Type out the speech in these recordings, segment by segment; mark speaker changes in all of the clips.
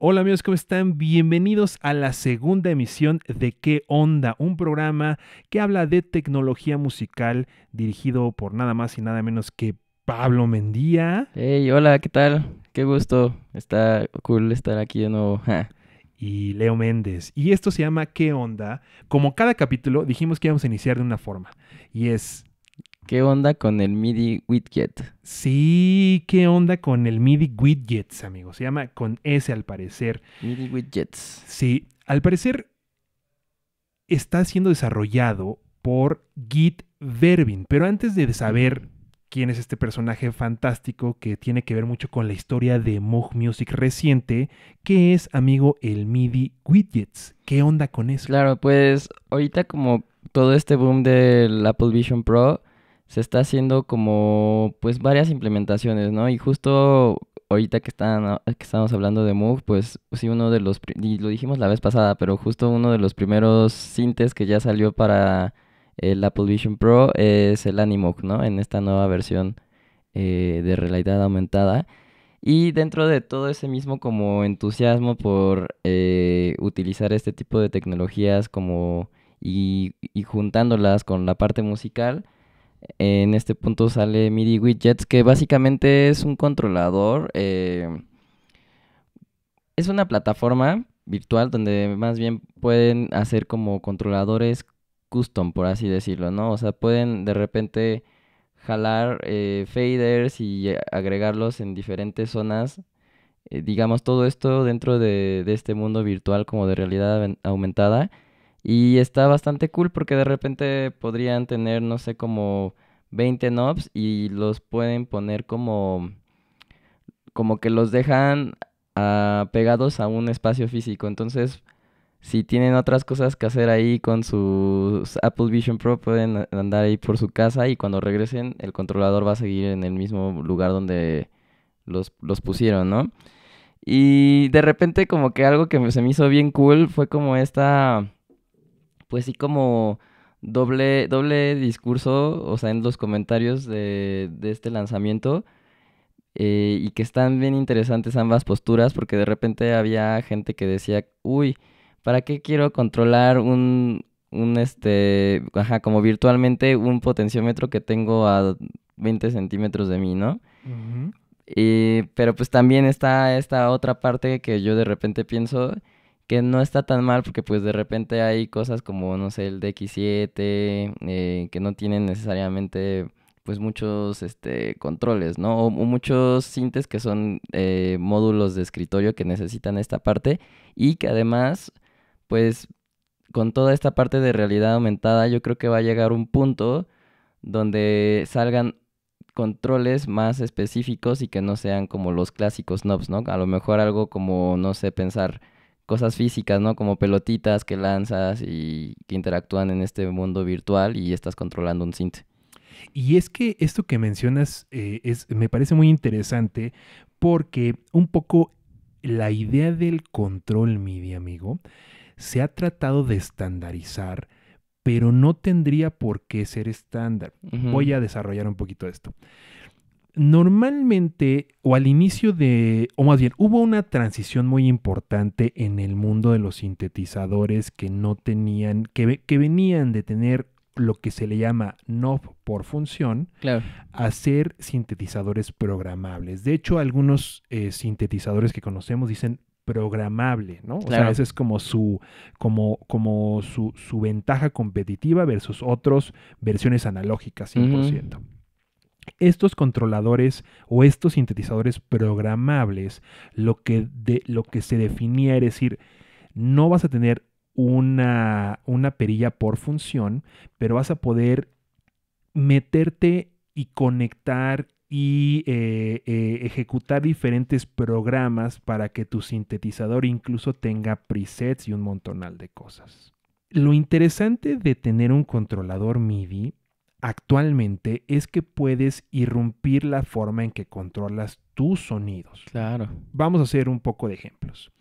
Speaker 1: Hola amigos, ¿cómo están? Bienvenidos a la segunda emisión de ¿Qué onda? Un programa que habla de tecnología musical dirigido por nada más y nada menos que Pablo Mendía. Hey, hola, ¿qué tal? Qué gusto. Está cool estar aquí de nuevo. y Leo Méndez. Y esto se llama ¿Qué onda? Como cada capítulo dijimos que íbamos a iniciar de una forma. Y es ¿Qué onda con el MIDI widget? Sí, ¿qué onda con el MIDI widgets, amigo? Se llama con S al parecer. MIDI widgets. Sí, al parecer está siendo desarrollado por Git Verbin. Pero antes de saber quién es este personaje fantástico que tiene que ver mucho con la historia de Moog Music reciente, ¿qué es, amigo, el MIDI widgets? ¿Qué onda con eso? Claro,
Speaker 2: pues ahorita como todo este boom del Apple Vision Pro se está haciendo como pues varias implementaciones, ¿no? Y justo ahorita que, están, ah, estamos hablando de Moog, pues sí, uno de los, y lo dijimos la vez pasada, pero justo uno de los primeros sintes que ya salió para el Apple Vision Pro es el Animoog, ¿no? En esta nueva versión eh, de realidad aumentada. Y dentro de todo ese mismo como entusiasmo por eh, utilizar este tipo de tecnologías como y juntándolas con la parte musical, en este punto sale MIDI Widgets, que básicamente es un controlador. Em, es una plataforma virtual donde más bien pueden hacer como controladores custom, por así decirlo, ¿no? O sea, pueden de repente jalar eh, faders y agregarlos en diferentes zonas. Eh, digamos, todo esto dentro de este mundo virtual como de realidad aumentada. Y está bastante cool porque de repente podrían tener, no sé, como 20 knobs y los pueden poner como, como que los dejan ah, pegados a un espacio físico. Entonces, si tienen otras cosas que hacer ahí con sus Apple Vision Pro, pueden andar ahí por su casa y cuando regresen el controlador va a seguir en el mismo lugar donde los, los pusieron, ¿no? Y de repente como que algo que se me hizo bien cool fue como esta pues sí como doble, doble discurso, o sea, en los comentarios de, de este lanzamiento. Eh, y que están bien interesantes ambas posturas, porque de repente había gente que decía, uy, ¿para qué quiero controlar un, un este, como virtualmente un potenciómetro que tengo a 20 centímetros de mí, ¿no? Eh, pero pues también está esta otra parte que yo de repente pienso, que no está tan mal porque pues de repente hay cosas como, no sé, el DX7, eh, que no tienen necesariamente pues muchos este, controles, ¿no? O, muchos sintes que son eh, módulos de escritorio que necesitan esta parte y que además, pues con toda esta parte de realidad aumentada, yo creo que va a llegar un punto donde salgan controles más específicos y que no sean como los clásicos knobs, ¿no? A lo mejor algo como, no sé, pensar cosas físicas, ¿no? Como pelotitas que lanzas y que interactúan en este mundo virtual y estás controlando un synth.
Speaker 1: Y es que esto que mencionas eh, es, me parece muy interesante porque un poco la idea del control MIDI, amigo, se ha tratado de estandarizar, pero no tendría por qué ser estándar. Voy a desarrollar un poquito esto normalmente o al inicio de, o más bien, hubo una transición muy importante en el mundo de los sintetizadores que no tenían, que, venían de tener lo que se le llama knob por función, a ser sintetizadores programables. De hecho, algunos eh, sintetizadores que conocemos dicen programable, ¿no? O sea, esa es como su, como, como su, su ventaja competitiva versus otros versiones analógicas, 100%. Estos controladores o estos sintetizadores programables, lo que, lo que se definía es decir, no vas a tener una, perilla por función, pero vas a poder meterte y conectar y eh, eh, ejecutar diferentes programas para que tu sintetizador incluso tenga presets y un montonal de cosas. Lo interesante de tener un controlador MIDI actualmente es que puedes irrumpir la forma en que controlas tus sonidos. Claro. Vamos a hacer un poco de ejemplos.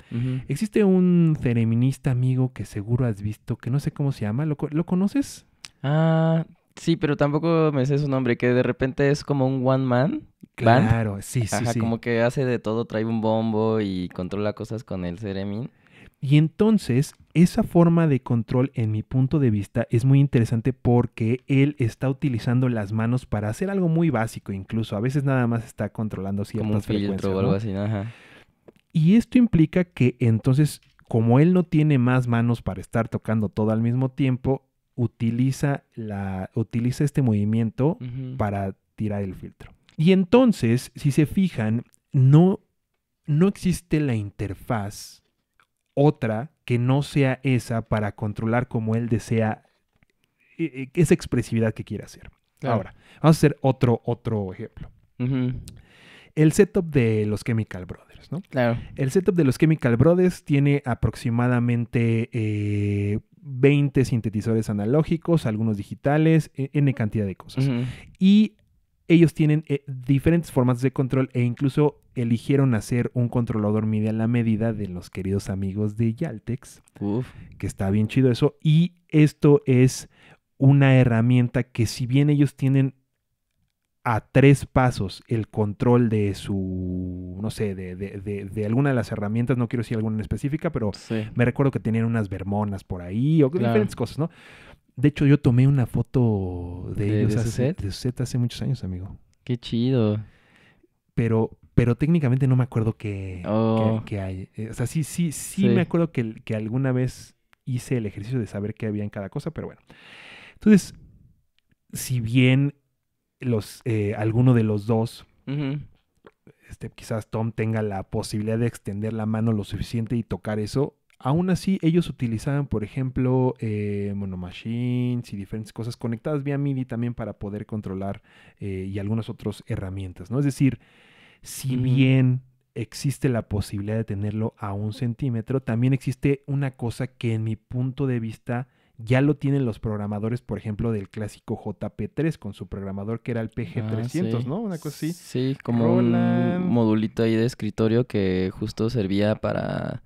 Speaker 1: Existe un cereminista amigo que seguro has visto, que no sé cómo se llama, ¿lo, conoces?
Speaker 2: Ah, Sí, pero tampoco me sé su nombre, que de repente es como un one man. Claro, sí, sí, sí. Como que hace de todo, trae un bombo y controla cosas con el Ceremin.
Speaker 1: Y entonces, esa forma de control, en mi punto de vista, es muy interesante porque él está utilizando las manos para hacer algo muy básico, incluso. A veces nada más está controlando ciertas un frecuencias. O algo así, Y esto implica que entonces, como él no tiene más manos para estar tocando todo al mismo tiempo, utiliza, la, utiliza este movimiento para tirar el filtro. Y entonces, si se fijan, no, no existe la interfaz otra que no sea esa para controlar como él desea e, e, esa expresividad que quiere hacer. Ahora, vamos a hacer otro, otro ejemplo. El setup de los Chemical Brothers, ¿no? Claro. El setup de los Chemical Brothers tiene aproximadamente 20 eh, sintetizadores analógicos, algunos digitales, e, N cantidad de cosas. Y ellos tienen eh, diferentes formas de control e incluso eligieron hacer un controlador midi a la medida de los queridos amigos de Yaltex, que está bien chido eso. Y esto es una herramienta que si bien ellos tienen a tres pasos el control de su, no sé, de, de, de, alguna de las herramientas, no quiero decir alguna en específica, pero me recuerdo que tenían unas vermonas por ahí o diferentes cosas, ¿no? De hecho, yo tomé una foto de, ellos hace, hace muchos años, amigo.
Speaker 2: Qué chido.
Speaker 1: Pero, pero técnicamente no me acuerdo que, oh. hay. Eh, o sea, sí, sí, sí, me acuerdo que, alguna vez hice el ejercicio de saber qué había en cada cosa, pero bueno. Entonces, si bien los, eh, alguno de los dos, este, quizás Tom tenga la posibilidad de extender la mano lo suficiente y tocar eso, Aún así, ellos utilizaban, por ejemplo, eh, monomachines y diferentes cosas conectadas vía MIDI también para poder controlar eh, y algunas otras herramientas, ¿no? Es decir, si bien existe la posibilidad de tenerlo a un centímetro, también existe una cosa que en mi punto de vista ya lo tienen los programadores, por ejemplo, del clásico JP3 con su programador que era el ah, PG300, ¿no? Una cosa así.
Speaker 2: Sí, como un modulito ahí de escritorio que justo servía para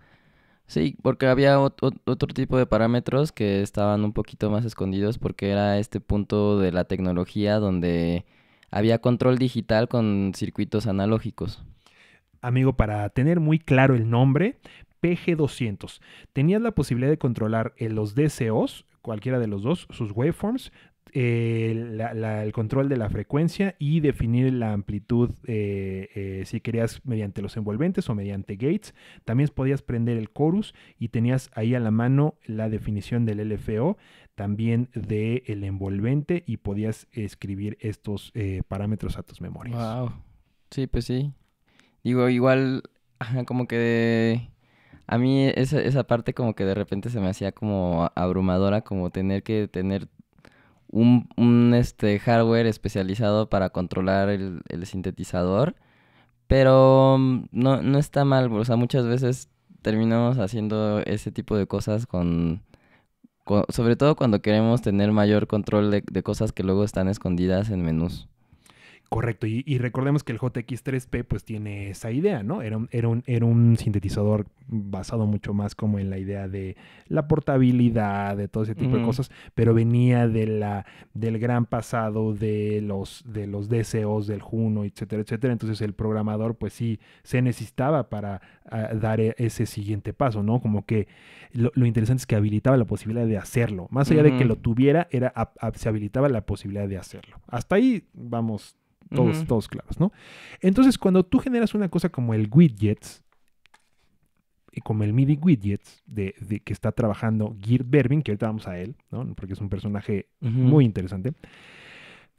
Speaker 2: Sí, porque había otro, tipo de parámetros que estaban un poquito más escondidos porque era este punto de la tecnología donde había control digital con circuitos analógicos. Amigo, para tener muy claro el nombre,
Speaker 1: PG200, tenías la posibilidad de controlar eh, los DCOs, cualquiera de los dos, sus waveforms, eh, el control de la frecuencia y definir la amplitud eh, eh, si querías mediante los envolventes o mediante gates. También podías prender el chorus y tenías ahí a la mano la definición del LFO, también del el envolvente y podías escribir estos parámetros a tus memorias.
Speaker 2: Wow. Sí, pues sí. Digo, igual como que a mí esa, esa parte como que de repente se me hacía como abrumadora, como tener que tener un, este, hardware especializado para controlar el, sintetizador. Pero mm, no, está mal, o sea, muchas veces terminamos haciendo ese tipo de cosas con, sobre todo cuando queremos tener mayor control de cosas que luego están escondidas en menús.
Speaker 1: Correcto, y, recordemos que el JX3P pues tiene esa idea, ¿no? Era un, era, un, era un sintetizador basado mucho más como en la idea de la portabilidad, de todo ese tipo de cosas, pero venía de la, del gran pasado de los, de los deseos del Juno, etcétera, etcétera. Entonces el programador pues sí se necesitaba para ah, dar e, ese siguiente paso, ¿no? Como que lo, interesante es que habilitaba la posibilidad de hacerlo. Más allá de que lo tuviera, era, se habilitaba la posibilidad de hacerlo. Hasta ahí vamos todos, todos claros, ¿no? Entonces, cuando tú generas una cosa como el widgets, como el MIDI widgets de, que está trabajando Geert Berbin, que ahorita vamos a él, ¿no? Porque es un personaje muy interesante.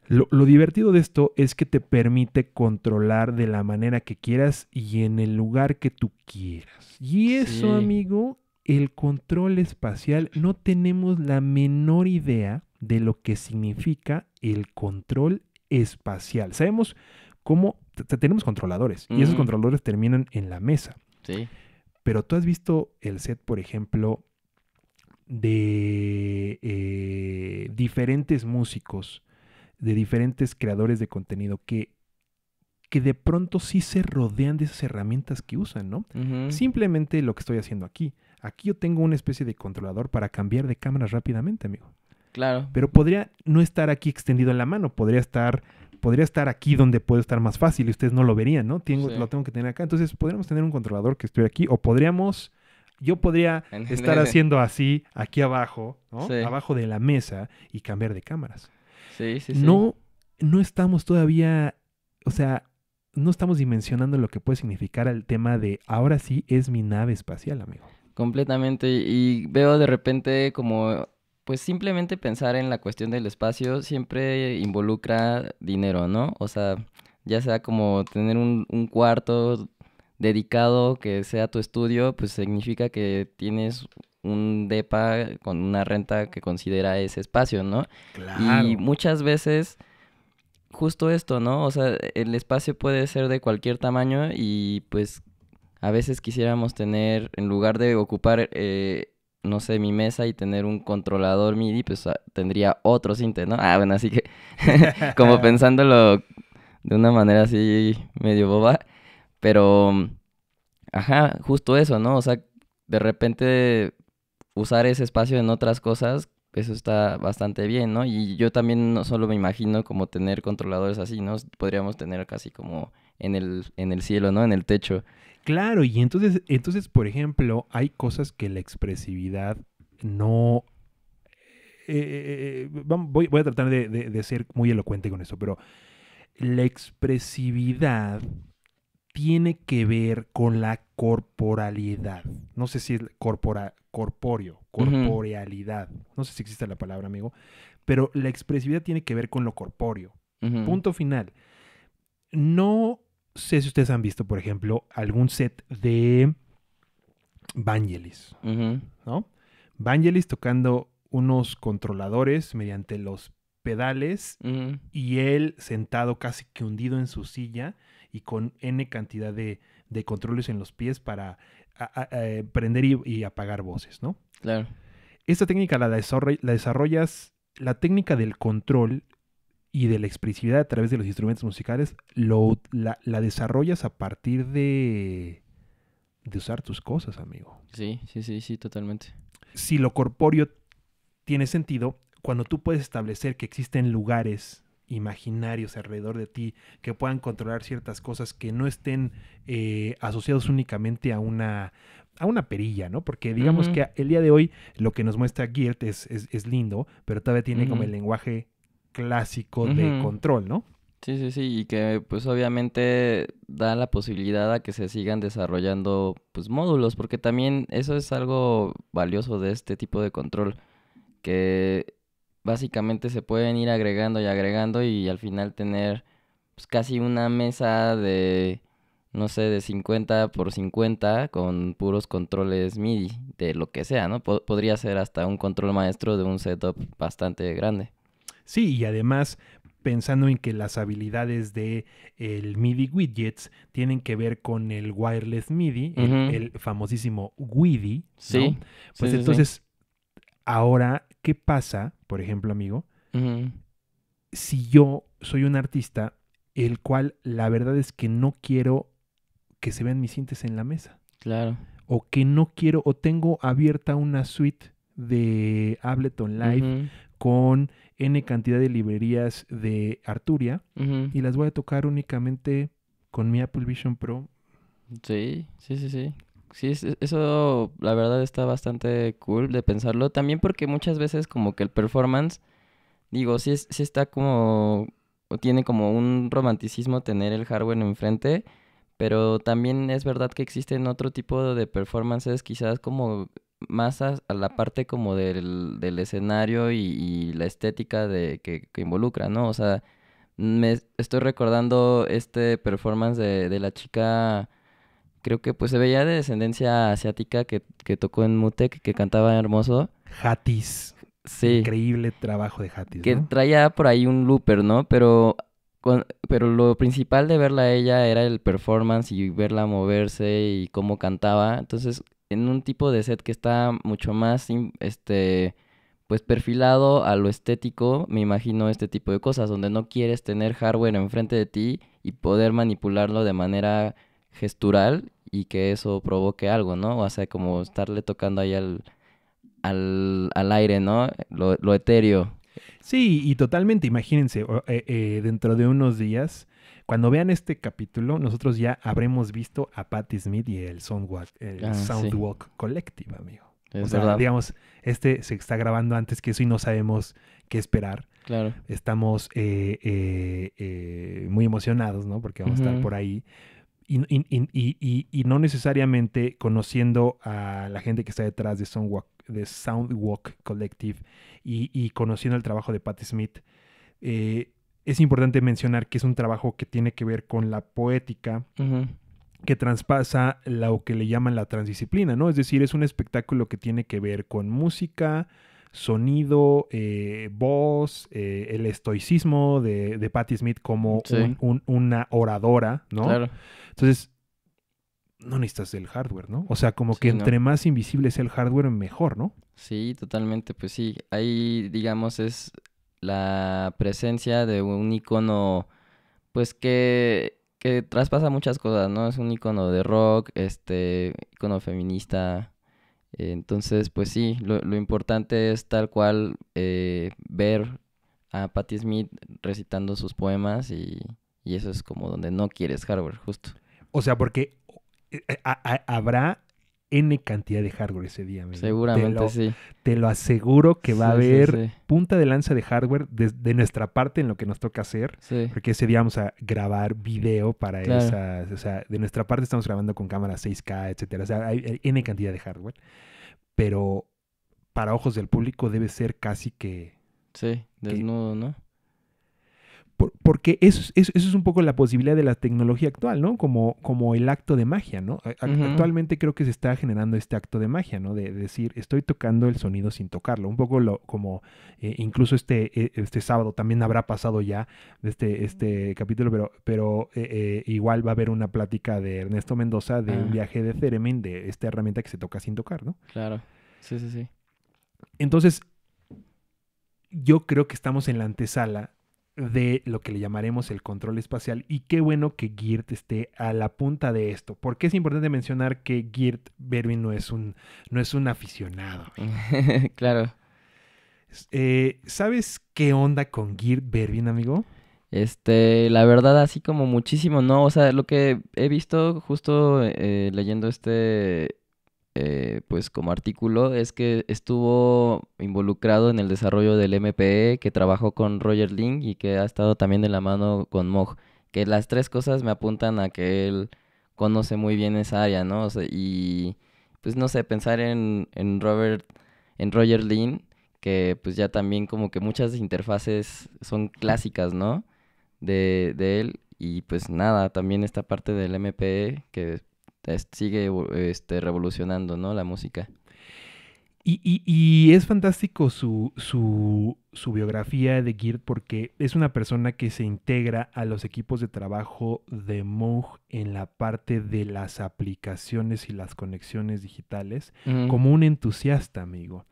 Speaker 1: Lo, divertido de esto es que te permite controlar de la manera que quieras y en el lugar que tú quieras. Y eso, amigo, el control espacial, no tenemos la menor idea de lo que significa el control espacial. Sabemos cómo tenemos controladores y esos controladores terminan en la mesa. Sí. Pero tú has visto el set, por ejemplo, de eh, diferentes músicos, de diferentes creadores de contenido que, que de pronto sí se rodean de esas herramientas que usan, ¿no? Simplemente lo que estoy haciendo aquí. Aquí yo tengo una especie de controlador para cambiar de cámaras rápidamente, amigo. Claro. Pero podría no estar aquí extendido en la mano, podría estar, podría estar aquí donde puede estar más fácil y ustedes no lo verían, ¿no? Tengo, Lo tengo que tener acá. Entonces, podríamos tener un controlador que esté aquí o podríamos, yo podría estar haciendo así, aquí abajo, ¿no? Abajo de la mesa y cambiar de cámaras.
Speaker 2: Sí, sí, sí. No,
Speaker 1: no estamos todavía, o sea, no estamos dimensionando lo que puede significar el tema de ahora sí es mi nave espacial,
Speaker 2: amigo. Completamente. Y veo de repente como pues simplemente pensar en la cuestión del espacio siempre involucra dinero, ¿no? O sea, ya sea como tener un, cuarto dedicado que sea tu estudio, pues significa que tienes un DEPA con una renta que considera ese espacio, ¿no? Claro. Y muchas veces justo esto, ¿no? O sea, el espacio puede ser de cualquier tamaño y pues a veces quisiéramos tener, en lugar de ocupar eh, no sé, mi mesa y tener un controlador MIDI, pues ah, tendría otro sinte, ¿no? Ah, bueno, así que como pensándolo de una manera así medio boba, pero, ajá, justo eso, ¿no? O sea, de repente usar ese espacio en otras cosas, eso está bastante bien, ¿no? Y yo también no solo me imagino como tener controladores así, ¿no? Podríamos tener casi como en el, en el cielo, ¿no? En el techo. Claro, y entonces, entonces, por ejemplo,
Speaker 1: hay cosas que la expresividad no... Eh, eh, eh, voy, voy, a tratar de, ser muy elocuente con eso, pero la expresividad tiene que ver con la corporalidad. No sé si es corpora, corpóreo, corporealidad. No sé si existe la palabra, amigo. Pero la expresividad tiene que ver con lo corpóreo. Punto final. No sé si ustedes han visto, por ejemplo, algún set de Vangelis, ¿no? Vangelis tocando unos controladores mediante los pedales y él sentado casi que hundido en su silla y con n cantidad de, controles en los pies para eh, prender y, apagar voces, ¿no? Claro. Esta técnica la desarrollas, la técnica del control y de la expresividad a través de los instrumentos musicales, lo, la, desarrollas a partir de, de usar tus cosas, amigo.
Speaker 2: Sí, sí, sí, sí, totalmente.
Speaker 1: Si lo corpóreo tiene sentido, cuando tú puedes establecer que existen lugares imaginarios alrededor de ti que puedan controlar ciertas cosas que no estén eh, asociados únicamente a una a una perilla, ¿no? Porque digamos que el día de hoy lo que nos muestra Geert es, lindo, pero todavía tiene como el lenguaje clásico de control, ¿no?
Speaker 2: Sí, sí, sí, y que pues obviamente da la posibilidad a que se sigan desarrollando pues módulos, porque también eso es algo valioso de este tipo de control, que básicamente se pueden ir agregando y agregando y al final tener pues casi una mesa de no sé, de 50 por 50 con puros controles MIDI de lo que sea, ¿no? podría ser hasta un control maestro de un setup bastante grande.
Speaker 1: Sí, y además pensando en que las habilidades de el MIDI widgets tienen que ver con el wireless MIDI, el, famosísimo WIDI. Sí. Pues entonces, ahora, ¿qué pasa, por ejemplo, amigo? Si yo soy un artista, el cual la verdad es que no quiero que se vean mis cintas en la mesa. Claro. O que no quiero, o tengo abierta una suite de Ableton Live con N cantidad de librerías de Arturia y las voy a tocar únicamente con mi Apple Vision Pro.
Speaker 2: Sí, sí, sí, sí. Sí, eso la verdad está bastante cool de pensarlo. También porque muchas veces como que el performance, digo, sí, sí está como, o tiene como un romanticismo tener el hardware enfrente, pero también es verdad que existen otro tipo de performances quizás como más a, la parte como del, escenario y, la estética de, que, involucra, ¿no? O sea, me estoy recordando este performance de, de, la chica, creo que pues se veía de descendencia asiática que, tocó en Mutec, que cantaba hermoso. Hatis. Sí. Increíble trabajo de Hatis. Que traía por ahí un looper, ¿no? Pero pero lo principal de verla a ella era el performance y verla moverse y cómo cantaba. Entonces, en un tipo de set que está mucho más este pues perfilado a lo estético, me imagino este tipo de cosas donde no quieres tener hardware enfrente de ti y poder manipularlo de manera gestural y que eso provoque algo, ¿no? O sea, como estarle tocando ahí al al, aire, ¿no? Lo, etéreo.
Speaker 1: Sí, y totalmente, imagínense, eh, eh, dentro de unos días cuando vean este capítulo, nosotros ya habremos visto a Patti Smith y el Soundwalk, el ah, Soundwalk Collective, amigo. o sea, digamos, este se está grabando antes que eso y no sabemos qué esperar. Claro. Estamos eh, eh, eh, muy emocionados, ¿no? Porque vamos a estar por ahí. Y, y, y, y, no necesariamente conociendo a la gente que está detrás de Soundwalk, de Soundwalk Collective y, conociendo el trabajo de Patti Smith, eh, es importante mencionar que es un trabajo que tiene que ver con la poética, que traspasa lo que le llaman la transdisciplina, ¿no? Es decir, es un espectáculo que tiene que ver con música, sonido, eh, voz, eh, el estoicismo de, de, Patti Smith como una oradora, ¿no? Claro. Entonces, no necesitas el hardware, ¿no? O sea, como que entre más invisible sea el hardware, mejor, ¿no?
Speaker 2: Sí, totalmente, pues sí. Ahí, digamos, es la presencia de un icono, pues que, que traspasa muchas cosas, ¿no? Es un icono de rock, este, icono feminista. Entonces, pues sí, lo, importante es tal cual eh, ver a Patti Smith recitando sus poemas y, y, eso es como donde no quieres hardware, justo. O sea, porque eh, eh, habrá
Speaker 1: N cantidad de hardware ese día. Amigo. Seguramente sí. Te lo aseguro que va a haber punta de lanza de hardware de, nuestra parte en lo que nos toca hacer. Porque ese día vamos a grabar video para esas. O sea, de nuestra parte estamos grabando con cámara 6K, etcétera. O sea, hay, N cantidad de hardware. Pero para ojos del público debe ser casi que. Sí, desnudo, ¿no? porque eso, eso, es un poco la posibilidad de la tecnología actual, ¿no? Como, como el acto de magia, ¿no? Actualmente creo que se está generando este acto de magia, ¿no? De, decir, estoy tocando el sonido sin tocarlo. Un poco lo, como eh, incluso este, eh, este sábado también habrá pasado ya este, este capítulo, pero, pero eh, igual va a haber una plática de Ernesto Mendoza de un ah. viaje de Ceremen, de esta herramienta que se toca sin tocar, ¿no?
Speaker 2: Claro, sí, sí, sí.
Speaker 1: Entonces, yo creo que estamos en la antesala de lo que le llamaremos el control espacial y qué bueno que Girt esté a la punta de esto, porque es importante mencionar que Girt Berwin no es un, no es un aficionado. claro. Eh, ¿Sabes qué onda con Girt Berwin, amigo?
Speaker 2: Este, la verdad, así como muchísimo, ¿no? O sea, lo que he visto justo eh, leyendo este eh, pues como artículo es que estuvo involucrado en el desarrollo del MPE, que trabajó con Roger Ling y que ha estado también de la mano con Moog. Que las tres cosas me apuntan a que él conoce muy bien esa área, ¿no? y pues no sé, pensar en, Robert, en Roger Lin que pues ya también como que muchas interfaces son clásicas, ¿no? De, de él. Y pues nada, también esta parte del MPE que sigue este, revolucionando, ¿no? La música.
Speaker 1: Y, es fantástico su, su, biografía de Geert porque es una persona que se integra a los equipos de trabajo de Moog en la parte de las aplicaciones y las conexiones digitales como un entusiasta, amigo.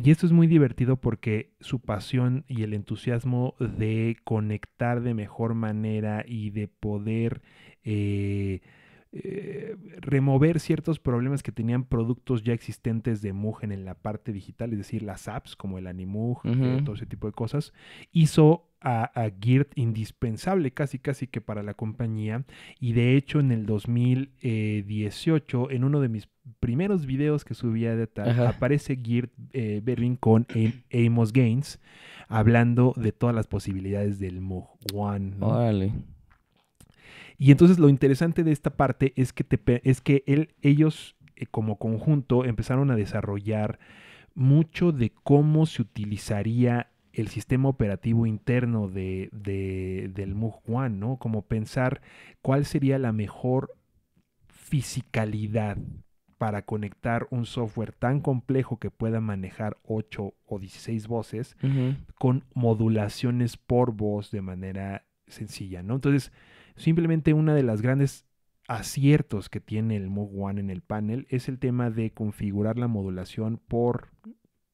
Speaker 1: Y esto es muy divertido porque su pasión y el entusiasmo de conectar de mejor manera y de poder... Eh, eh, remover ciertos problemas que tenían productos ya existentes de Mugen en la parte digital, es decir, las apps como el Animug, eh, todo ese tipo de cosas, hizo a, a indispensable casi casi que para la compañía y de hecho en el 2018 en uno de mis primeros videos que subía de tal, aparece Geert eh, Berlin con Amos Gaines hablando de todas las posibilidades del MUG One. Y entonces lo interesante de esta parte es que, es que ellos eh, como conjunto empezaron a desarrollar mucho de cómo se utilizaría el sistema operativo interno de, del Mug One, ¿no? Como pensar cuál sería la mejor fisicalidad para conectar un software tan complejo que pueda manejar 8 o 16 voces con modulaciones por voz de manera sencilla, ¿no? Entonces, Simplemente una de las grandes aciertos que tiene el Moog One en el panel es el tema de configurar la modulación por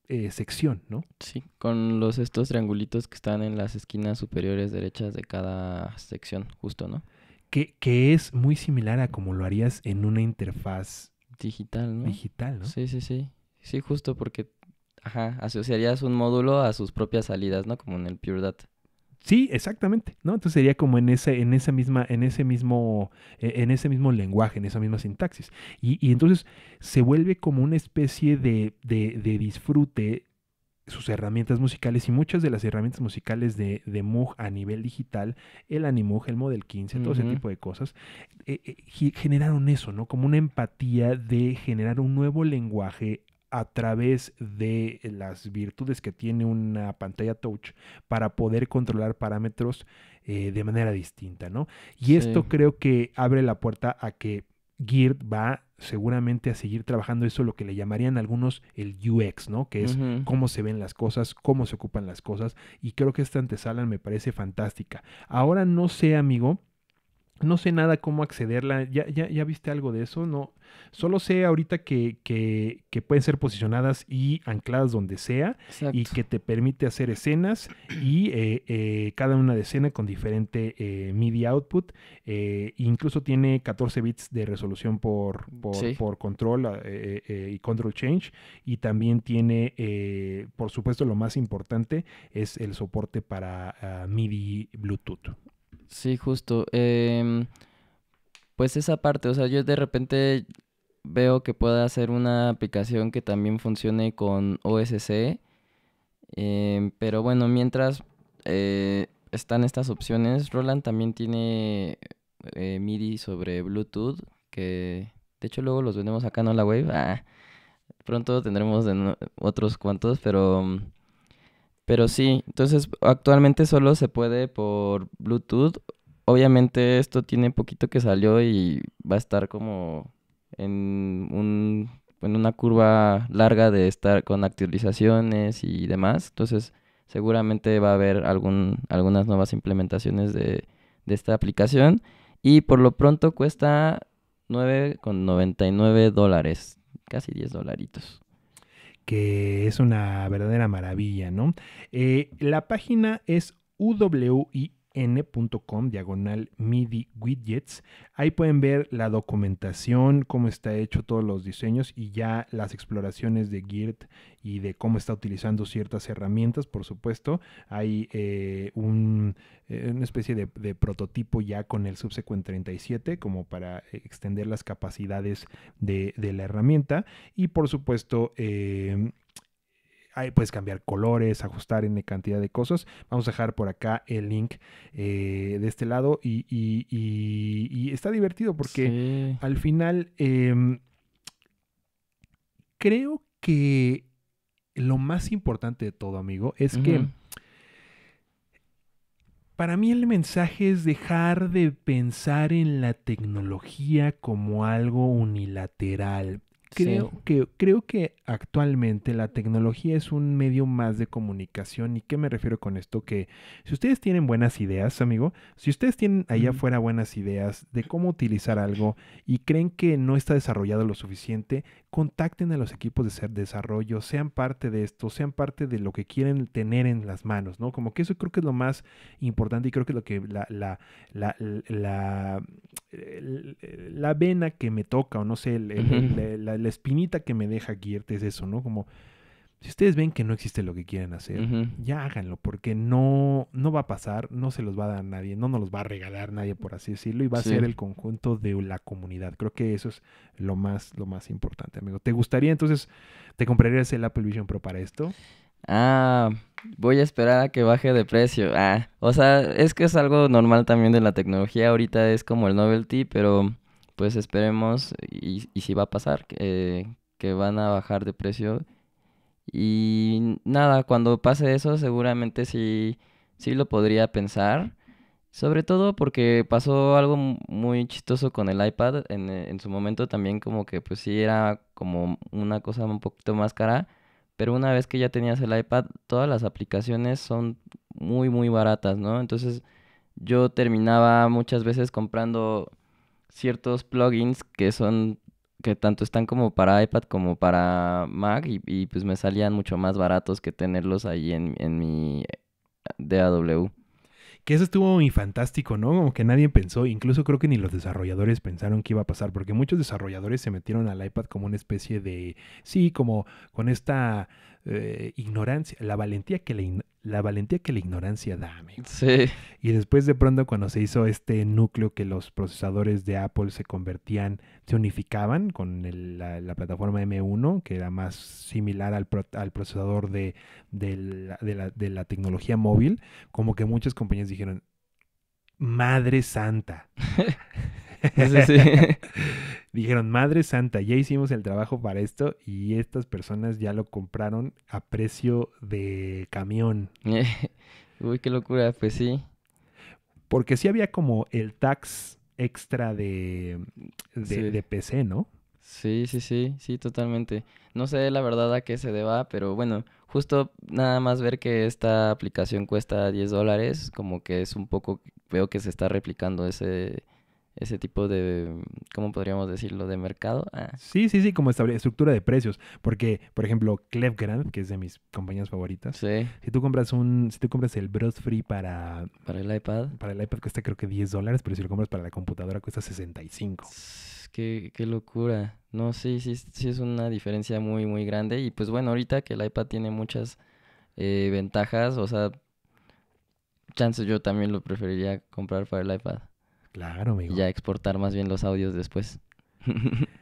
Speaker 1: eh, sección, ¿no? Sí,
Speaker 2: con los estos triangulitos que están en las esquinas superiores derechas de cada sección, justo, ¿no? Que,
Speaker 1: que es muy similar a como lo harías en una interfaz digital, ¿no? Digital, Sí, sí, sí. Sí, justo porque,
Speaker 2: ajá, asociarías un módulo a sus propias salidas, ¿no? Como en el Pure Data.
Speaker 1: Sí, exactamente, ¿no? Entonces sería como en ese, en esa misma, en ese mismo, e, en ese mismo lenguaje, en esa misma sintaxis. Y, y entonces se vuelve como una especie de, disfrute sus herramientas musicales y muchas de las herramientas musicales de, de Moog a nivel digital, el Animoog, el Model 15, todo ese tipo de cosas, eh, eh, generaron eso, ¿no? Como una empatía de generar un nuevo lenguaje a través de las virtudes que tiene una pantalla touch para poder controlar parámetros eh, de manera distinta, ¿no? Y esto creo que abre la puerta a que Gear va seguramente a seguir trabajando eso, lo que le llamarían algunos el UX, ¿no? Que es cómo se ven las cosas, cómo se ocupan las cosas. Y creo que esta antesala me parece fantástica. Ahora no sé, amigo, no sé nada cómo accederla. ¿Ya, viste algo de eso? No. Solo sé ahorita que, pueden ser posicionadas y ancladas donde sea y que te permite hacer escenas y eh, eh, cada una de escena con diferente eh, MIDI output. incluso tiene 14 bits de resolución por, por, control y control change. Y también tiene, por supuesto, lo más importante es el
Speaker 2: soporte para ah, MIDI Bluetooth. Sí, justo. Em, pues esa parte, o sea, yo de repente veo que pueda hacer una aplicación que también funcione con OSC. Eh, em, pero bueno, mientras eh, están estas opciones, Roland también tiene eh, MIDI sobre Bluetooth, que de hecho luego los vendemos acá en la web, ah, pronto tendremos otros cuantos, pero mm, pero sí, entonces actualmente solo se puede por Bluetooth. Obviamente esto tiene poquito que salió y va a estar como en un en una curva larga de estar con actualizaciones y demás. Entonces, seguramente va a haber algún, algunas nuevas implementaciones de, de esta aplicación. Y por lo pronto cuesta 9,99 dólares, casi 10 dolaritos
Speaker 1: que es una verdadera maravilla, ¿no? Eh, la página es www n.com diagonal MIDI widgets. Ahí pueden ver la documentación, cómo está hecho todos los diseños y ya las exploraciones de Girt y de cómo está utilizando ciertas herramientas, por supuesto. Hay eh, un, eh, una especie de, prototipo ya con el Subsequent 37 como para extender las capacidades de, de la herramienta y por supuesto eh, puedes cambiar colores, ajustar en cantidad de cosas. Vamos a dejar por acá el link eh, de este lado y, está divertido porque al final em, creo que lo más importante de todo, amigo, es que para mí el mensaje es dejar de pensar en la tecnología como algo unilateral. Creo, que, creo que actualmente la tecnología es un medio más de comunicación. ¿Y qué me refiero con esto? Que si ustedes tienen buenas ideas, amigo, si ustedes tienen allá afuera buenas ideas de cómo utilizar algo y creen que no está desarrollado lo suficiente, contacten a los equipos de desarrollo, sean parte de esto, sean parte de lo que quieren tener en las manos, ¿no? Como que eso creo que es lo más importante y creo que lo que la, la, la la vena que me toca, o no sé, la, espinita que me deja aquí es eso, ¿no? Como, si ustedes ven que no existe lo que quieren hacer, ya háganlo, porque no, no va a pasar, no se los va a dar nadie, no nos los va a regalar nadie, por así decirlo, y va a ser el conjunto de la comunidad. Creo que eso es lo más, lo más importante, amigo. ¿Te gustaría entonces, te comprarías el Apple Vision Pro para esto?
Speaker 2: ah, voy a esperar a que baje de precio. Ah, o sea, es que es algo normal también de la tecnología. Ahorita es como el novelty, pero pues esperemos y, y si va a pasar, eh, que van a bajar de precio. Y nada, cuando pase eso, seguramente sí, sí lo podría pensar. Sobre todo porque pasó algo muy chistoso con el iPad. En, en su momento también como que pues sí era como una cosa un poquito más cara pero una vez que ya tenías el iPad, todas las aplicaciones son muy, muy baratas, ¿no? Entonces yo terminaba muchas veces comprando ciertos plugins que son que tanto están como para iPad como para Mac y, pues me salían mucho más baratos que tenerlos ahí en, en mi DAW.
Speaker 1: Que eso estuvo muy fantástico, ¿no? Como que nadie pensó, incluso creo que ni los desarrolladores pensaron que iba a pasar, porque muchos desarrolladores se metieron al iPad como una especie de, sí, como con esta eh, ignorancia, la valentía que la valentía que la ignorancia da, Y después de pronto cuando se hizo este núcleo que los procesadores de Apple se convertían, se unificaban con la, plataforma M1, que era más similar al, procesador de, de, la, tecnología móvil, como que muchas compañías dijeron, Madre Santa. sí, dijeron, madre santa, ya hicimos el trabajo para esto y estas personas ya lo compraron a precio de camión.
Speaker 2: Uy, qué locura, pues sí. Porque sí había como el tax extra de, de, PC, ¿no? Sí, sí, sí, sí, totalmente. No sé la verdad a qué se deba, pero bueno, justo nada más ver que esta aplicación cuesta 10 dólares, como que es un poco, veo que se está replicando ese, ese tipo de, mm, ¿cómo podríamos decirlo? De mercado. Ah.
Speaker 1: Sí, sí, sí, como estructura de precios. Porque, por ejemplo, Clefgram, que es de mis compañías favoritas. Sí. Si tú compras un, si tú compras el Bros Free para... Para el iPad. Para el iPad cuesta creo que 10 dólares, pero si lo compras para la computadora cuesta
Speaker 2: 65. Qué, qué locura. No, sí, sí, sí es una diferencia muy, muy grande. Y pues bueno, ahorita que el iPad tiene muchas eh, ventajas, o sea, chances yo también lo preferiría comprar para el iPad. Claro, amigo. Y ya exportar más bien los audios después.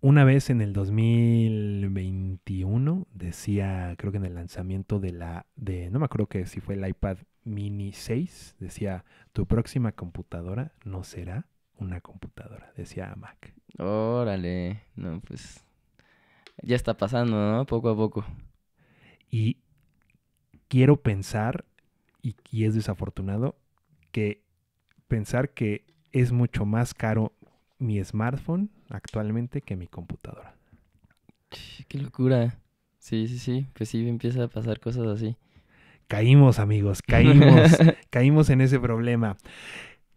Speaker 1: Una vez en el 2021 decía, creo que en el lanzamiento de la, de, no me acuerdo que si fue el iPad Mini 6, decía, tu próxima computadora no será una
Speaker 2: computadora, decía Mac. Órale, no, pues ya está pasando, ¿no? Poco a poco.
Speaker 1: Y quiero pensar, y, y es desafortunado, que pensar que es mucho más
Speaker 2: caro mi smartphone actualmente que mi computadora. Qué locura. Sí, sí, sí. Pues sí, empieza a pasar cosas así. Caímos, amigos,
Speaker 1: caímos, caímos en ese problema.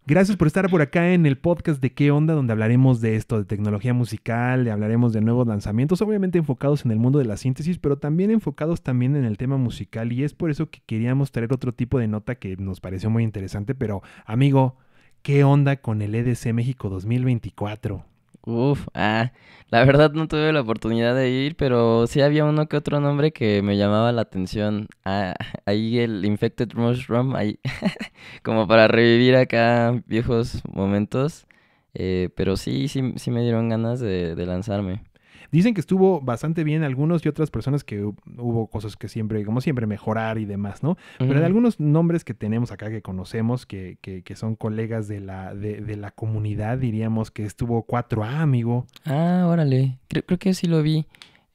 Speaker 1: Gracias por estar por acá en el podcast de qué onda, donde hablaremos de esto, de tecnología musical, hablaremos de nuevos lanzamientos, obviamente enfocados en el mundo de la síntesis, pero también enfocados también en el tema musical y es por eso que queríamos traer otro tipo de nota que nos pareció muy interesante, pero amigo, ¿qué onda con el EDC México 2024?
Speaker 2: Uf, ah, la verdad no tuve la oportunidad de ir, pero sí había uno que otro nombre que me llamaba la atención. Ah, ahí el Infected Mushroom, ahí, como para revivir acá viejos momentos. Eh, pero sí, sí, sí me dieron ganas de lanzarme. Dicen que estuvo bastante
Speaker 1: bien algunos y otras personas que hubo cosas que siempre, como siempre, mejorar y demás, ¿no? Pero de algunos nombres que tenemos acá que conocemos, que, que, son colegas de la, de, la comunidad,
Speaker 2: diríamos que estuvo
Speaker 1: 4A, amigo.
Speaker 2: Ah, órale. Creo, creo que sí lo vi.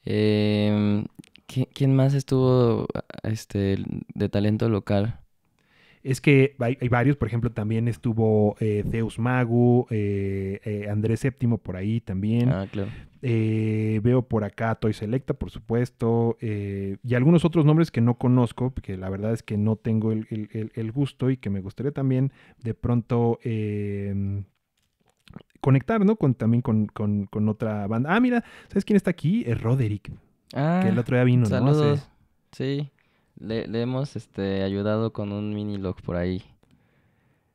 Speaker 2: Eh, ¿Quién más estuvo este, de talento local?
Speaker 1: es que hay, varios, por ejemplo, también estuvo eh, Zeus Magu, eh, eh, Andrés VII por ahí también. Ah, claro. veo por acá Toy Selecta, por supuesto, y algunos otros nombres que no conozco, porque la verdad es que no tengo el, gusto y que me gustaría también de pronto em, conectar, ¿no? Con, también con, con, con, otra banda. Ah, mira, ¿sabes quién está aquí? Es Roderick, que el ah, otro día vino, saludos.
Speaker 2: Sí. Le, hemos este, ayudado con un mini log por ahí.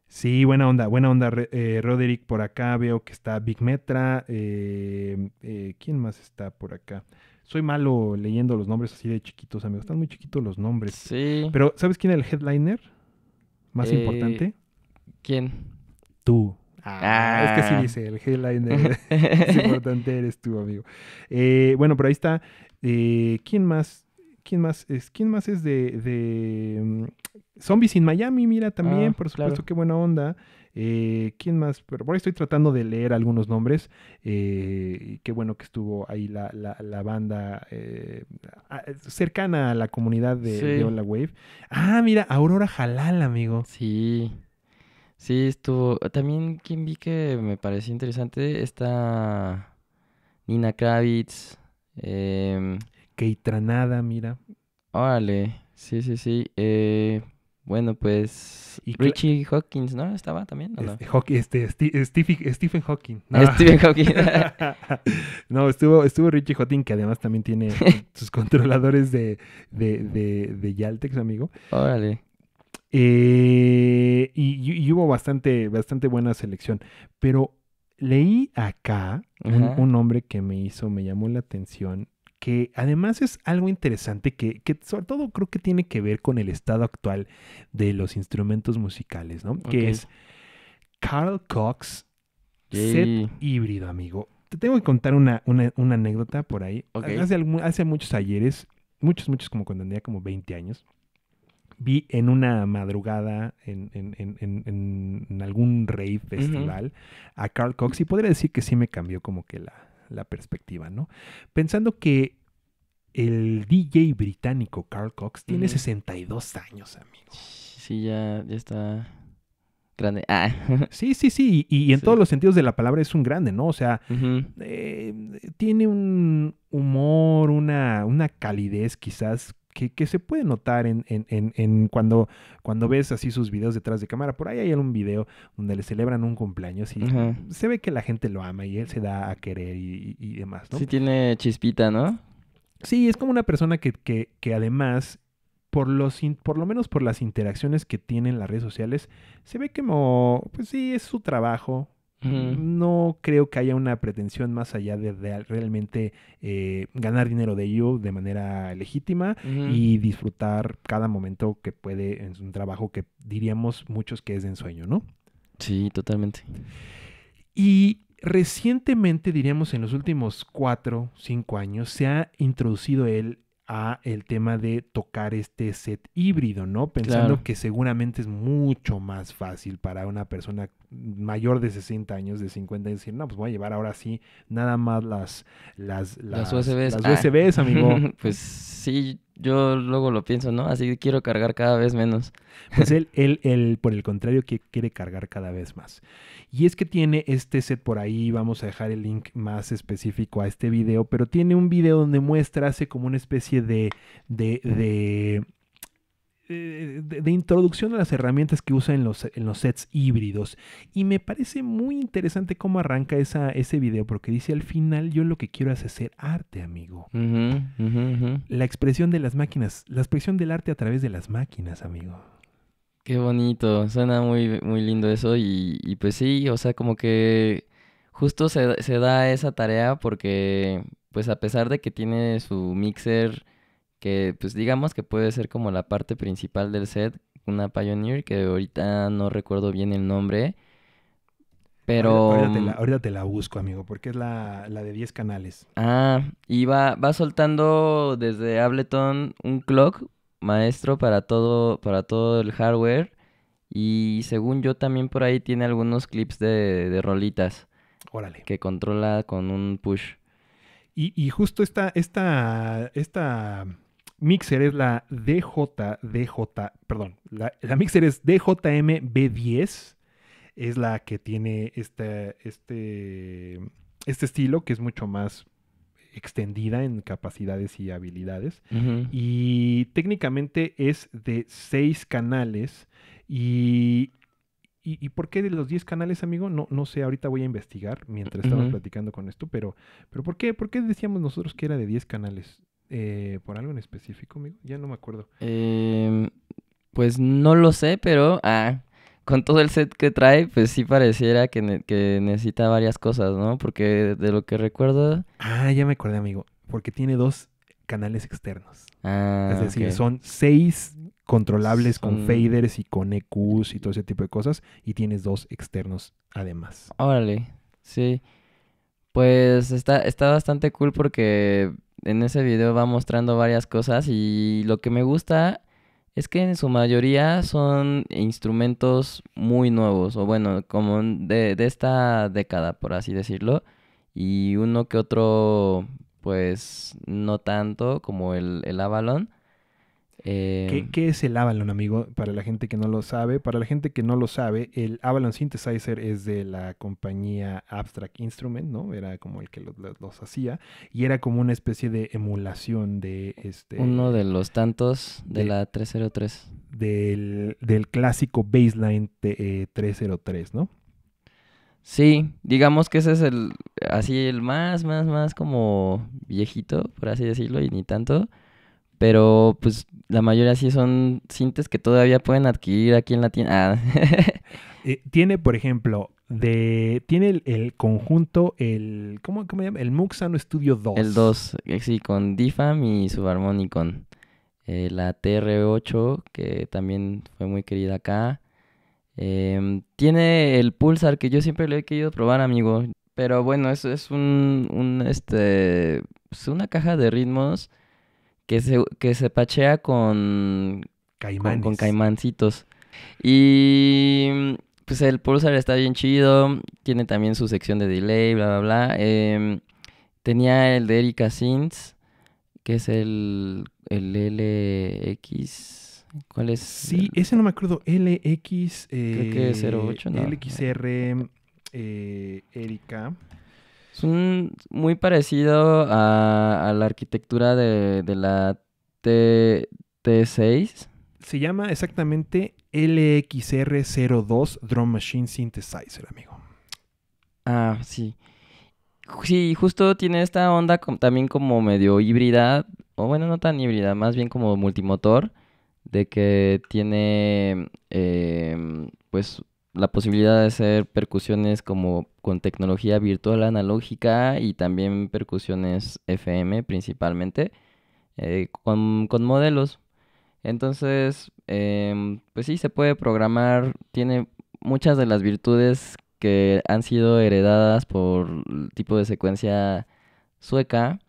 Speaker 1: Sí, buena onda, buena onda, eh, Roderick. Por acá veo que está Big Metra. Eh, eh, ¿Quién más está por acá? Soy malo leyendo los nombres así de chiquitos, amigos. Están muy chiquitos los nombres. Sí. Pero, ¿sabes quién es el headliner? Más importante. ¿Quién? Tú.
Speaker 2: Ah. Es que sí dice, el headliner más
Speaker 1: importante eres tú, amigo. bueno, pero ahí está. ¿Quién más? ¿Quién más es? ¿Quién más es de, mm, Zombies in Miami? Mira, también, ah, por supuesto, qué buena onda. Eh, ¿Quién más? Pero por ahí estoy tratando de leer algunos nombres. Eh, qué bueno que estuvo ahí la, banda eh, cercana a la comunidad de, sí. Wave. Ah, mira, Aurora
Speaker 2: Jalal, amigo. Sí. Sí, estuvo. También quien vi que me pareció interesante está Nina Kravitz. Em, Keitranada, mira. Órale, sí, sí, sí. Eh, bueno, pues. Richie Hawkins, ¿no? Estaba también, no?
Speaker 1: Este, este eh, Stephen Hawking. Ah, Stephen Hawking. no, estuvo, estuvo Richie Hawking, que además también tiene sus controladores de, de, de, Yaltex, amigo. Órale. Eh, y, hubo bastante, bastante buena selección. Pero leí acá un, hombre que me hizo, me llamó la atención que además es algo interesante que, que, sobre todo creo que tiene que ver con el estado actual de los instrumentos musicales, ¿no? Que es Carl Cox, set híbrido, amigo. Te tengo que contar una, una, anécdota por ahí. Hace, hace, muchos ayeres, muchos, muchos, como cuando tenía como 20 años, vi en una madrugada en, en, en, en algún rave festival a Carl Cox y podría decir que sí me cambió como que la, la perspectiva, ¿no? Pensando que el DJ británico Carl Cox tiene 62 años, amigo. Sí, ya, ya está grande. Ah. Sí, sí, sí. Y, en todos los sentidos de la palabra es un grande, ¿no? O sea, eh, tiene un humor, una, una calidez quizás que, se puede notar en, en, en, cuando, cuando ves así sus videos detrás de cámara. Por ahí hay un video donde le celebran un cumpleaños y se ve que la gente lo ama y él se da a querer y, demás, ¿no? Sí
Speaker 2: tiene chispita, ¿no?
Speaker 1: Sí, es como una persona que, que, que además por, los, por lo menos por las interacciones que tiene en las redes sociales, se ve como, pues sí, es su trabajo, no creo que haya una pretensión más allá de, realmente eh, ganar dinero de ello de manera legítima y disfrutar cada momento que puede en un trabajo que diríamos muchos que es de ensueño, ¿no? Sí, totalmente. Y recientemente, diríamos en los últimos cuatro, cinco años, se ha introducido él a el tema de tocar este set híbrido, ¿no? Pensando que seguramente es mucho más fácil para una persona mayor de 60 años, de 50 y decir, no, pues voy a llevar ahora sí nada más las, las, las, USBs. Ah. amigo.
Speaker 2: pues sí, yo luego lo pienso, ¿no? Así que quiero cargar cada vez menos.
Speaker 1: Pues él, él, por el contrario, que quiere cargar cada vez más. Y es que tiene este set por ahí, vamos a dejar el link más específico a este video, pero tiene un video donde muestra, hace como una especie de, de eh, de, introducción a las herramientas que usa en los, en los, sets híbridos. Y me parece muy interesante cómo arranca esa, ese video, porque dice al final yo lo que quiero es hacer arte, amigo. La expresión de las máquinas, la expresión del arte a través de las máquinas, amigo.
Speaker 2: Qué bonito, suena muy, muy lindo eso y, pues sí, o sea, como que justo se, se da esa tarea porque pues a pesar de que tiene su mixer que pues digamos que puede ser como la parte principal del set, una Pioneer que ahorita no recuerdo bien el nombre, pero... Ahorita, mm
Speaker 1: te, la, busco, amigo, porque es la, la de 10 canales.
Speaker 2: Ah, y va, va soltando desde Ableton un clock maestro para todo, para todo el hardware y según yo también por ahí tiene algunos clips de, de rolitas. Órale. Que controla con un push.
Speaker 1: Y, y, justo esta, esta, esta Mixer es la DJ, DJ perdón, la, Mixer es DJM B10, es la que tiene este, este, este estilo que es mucho más extendida en capacidades y habilidades. Y técnicamente es de seis canales. Y, y, por qué de los diez canales, amigo? No, no sé, ahorita voy a investigar mientras estamos platicando con esto, pero, pero ¿por qué? ¿Por qué decíamos nosotros que era de diez canales? Eh, por algo en específico, amigo? Ya no me acuerdo.
Speaker 2: Em, pues no lo sé, pero ah, con todo el set que trae, pues sí pareciera que, necesita varias cosas, ¿no? Porque de lo que recuerdo...
Speaker 1: Ah, ya me acordé, amigo. Porque tiene dos canales externos.
Speaker 2: Ah, es decir, son
Speaker 1: seis controlables con faders y con EQs y todo ese tipo de cosas. Y tienes dos externos además.
Speaker 2: Órale, sí. Pues está, está bastante cool porque en ese video va mostrando varias cosas y lo que me gusta es que en su mayoría son instrumentos muy nuevos o bueno, como de, esta década, por así decirlo, y uno que otro, pues no tanto como el, el Avalon. Em,
Speaker 1: ¿Qué, es el Avalon, amigo? Para la gente que no lo sabe, para la gente que no lo sabe, el Avalon Synthesizer es de la compañía Abstract Instrument, ¿no? Era como el que los, hacía y era como una especie de emulación de este... Uno
Speaker 2: de los tantos de, la 303. Del, del clásico baseline 303, eh, ¿no? Sí, digamos que ese es el, así el más, más, más como viejito, por así decirlo, y ni tanto. Pero pues la mayoría sí son cintas que todavía pueden adquirir aquí en la tienda. Ah. Eh, tiene, por ejemplo, de tiene
Speaker 1: el, conjunto, el ¿cómo, se llama? El Muxano Studio 2. El 2,
Speaker 2: eh, sí, con Difam y Subharmonicon. Eh, la TR8, que también fue muy querida acá. Em, tiene el Pulsar, que yo siempre le he querido probar, amigo. Pero bueno, eso es un, este, pues, una caja de ritmos que se, pachea con, con, con, caimancitos. Y pues el Pulsar está bien chido, tiene también su sección de delay, bla, bla, bla. Em, tenía el de Erika Sins, que es el, el LX... ¿Cuál es? Sí,
Speaker 1: ese no me acuerdo. LX. Creo que es eh, 08, ¿no? LXR. Eh, Erika.
Speaker 2: Es muy parecido a, a la arquitectura de, la T, 6
Speaker 1: Se llama exactamente
Speaker 2: LXR02 Drum Machine Synthesizer, amigo. Ah, sí. Sí, justo tiene esta onda también como medio híbrida, o bueno, no tan híbrida, más bien como multimotor, de que tiene em, pues la posibilidad de hacer percusiones como con tecnología virtual analógica y también percusiones FM principalmente eh, con, modelos. Entonces, em, pues sí, se puede programar, tiene muchas de las virtudes que han sido heredadas por el tipo de secuencia sueca,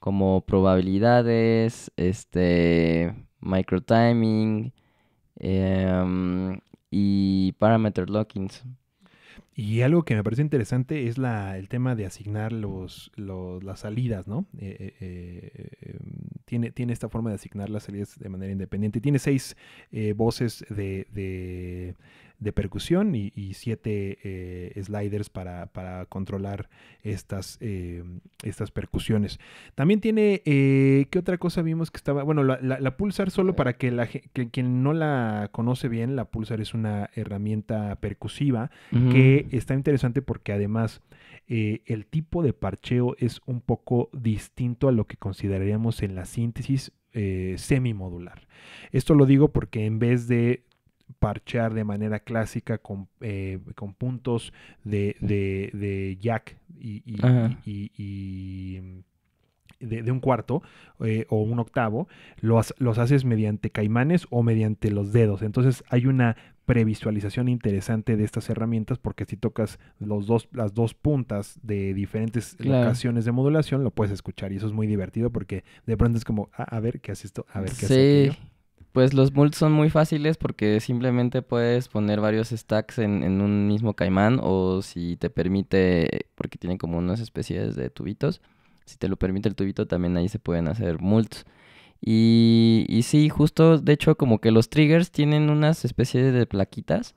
Speaker 2: como probabilidades, este, microtiming, em, y parameter lockings.
Speaker 1: Y algo que me parece interesante es la, el tema de asignar los, los las salidas, ¿no? Eh, eh, eh, em, tiene, tiene esta forma de asignar las salidas de manera independiente. Tiene seis voces de de percusión y, siete eh, sliders para, controlar estas, eh, estas percusiones. También tiene, eh, ¿qué otra cosa vimos que estaba? Bueno, la, Pulsar, solo para que, la, quien no la conoce bien, la Pulsar es una herramienta percusiva que mm. está interesante porque además el tipo de parcheo es un poco distinto a lo que consideraríamos en la síntesis semimodular. Esto lo digo porque en vez de parchear de manera clásica con, eh, con puntos de, de, de jack y, y, mm, de, un cuarto eh, o un octavo, los, los haces mediante caimanes o mediante los dedos. Entonces hay una previsualización interesante de estas herramientas porque si tocas los dos, las dos puntas de diferentes locaciones de modulación, lo puedes escuchar y eso es muy divertido porque de pronto es como, ah, a ver, ¿qué hace esto? A ver, ¿qué
Speaker 2: pues los mults son muy fáciles porque simplemente puedes poner varios stacks en, un mismo caimán o si te permite, porque tienen como unas especies de tubitos, si te lo permite el tubito también ahí se pueden hacer mults. Y, y sí, justo, de hecho como que los triggers tienen unas especies de plaquitas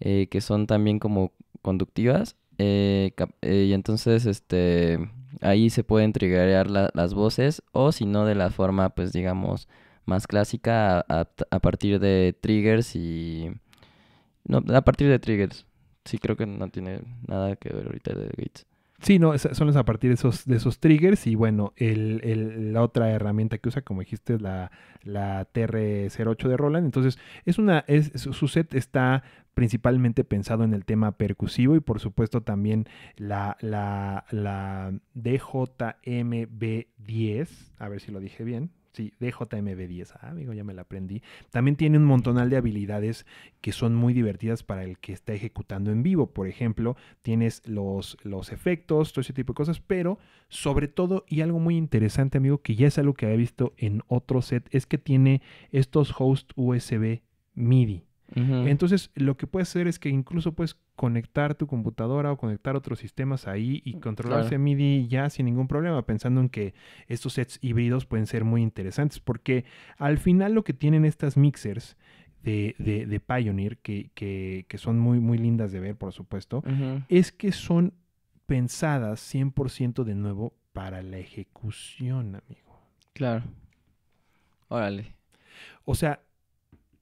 Speaker 2: eh, que son también como conductivas eh, eh, y entonces este ahí se pueden triggerar las voces o si no de la forma pues digamos más clásica a, partir de triggers y... No, a partir de triggers. Sí, creo que no tiene nada que ver ahorita de Gates.
Speaker 1: Sí, no, son los a partir de esos, de esos triggers y bueno, el, la otra herramienta que usa, como dijiste, es la, la TR-08 de Roland. Entonces, es una, es, su set está principalmente pensado en el tema percusivo y por supuesto también la, la, la DJMB10, a ver si lo dije bien, Sí, DJMB10. Ah, amigo, ya me la aprendí. También tiene un montonal de habilidades que son muy divertidas para el que está ejecutando en vivo. Por ejemplo, tienes los, los efectos, todo ese tipo de cosas, pero sobre todo, y algo muy interesante, amigo, que ya es algo que había visto en otro set, es que tiene estos host USB MIDI. Entonces, lo que puedes hacer es que incluso puedes conectar tu computadora o conectar otros sistemas ahí y controlarse MIDI ya sin ningún problema, pensando en que estos sets híbridos pueden ser muy interesantes, porque al final lo que tienen estas mixers de, de, de Pioneer, que, son muy, muy lindas de ver, por supuesto, es que son pensadas 100% de nuevo para la ejecución, amigo. Claro. Órale. O sea,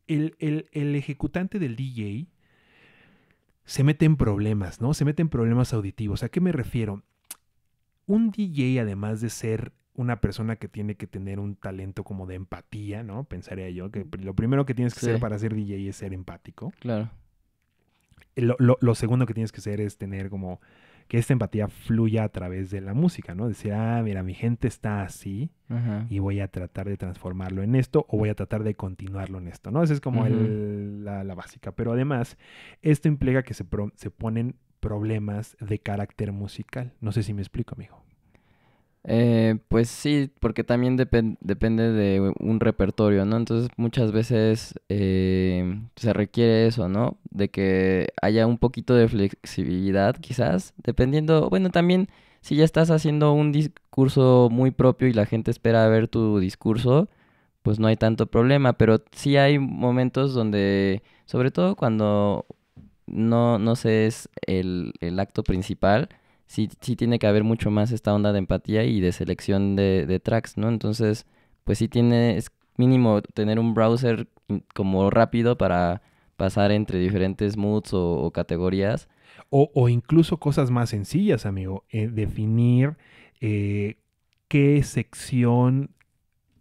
Speaker 1: el, ejecutante del DJ se mete en problemas, ¿no? Se mete en problemas auditivos. ¿A qué me refiero? Un DJ, además de ser una persona que tiene que tener un talento como de empatía, ¿no? Pensaría yo que lo primero que tienes que hacer ser para ser DJ es ser empático. Claro. Lo, lo, segundo que tienes que ser es tener como que esta empatía fluya a través de la música, ¿no? Decir, ah, mira, mi gente está así y voy a tratar de transformarlo en esto o voy a tratar de continuarlo en esto, ¿no? Esa es como la, básica. Pero además, esto implica que se, se ponen problemas de carácter musical. No sé si me explico, amigo.
Speaker 2: Eh, pues sí, porque también depende de un repertorio, ¿no? Entonces muchas veces eh, se requiere eso, ¿no? De que haya un poquito de flexibilidad quizás, dependiendo, bueno, también si ya estás haciendo un discurso muy propio y la gente espera ver tu discurso, pues no hay tanto problema, pero sí hay momentos donde, sobre todo cuando no, no se es el acto principal, sí, tiene que haber mucho más esta onda de empatía y de selección de, tracks, ¿no? Entonces, pues sí tiene, es mínimo tener un browser como rápido para pasar entre diferentes moods o, categorías.
Speaker 1: O, incluso cosas más sencillas, amigo, eh, definir eh, qué sección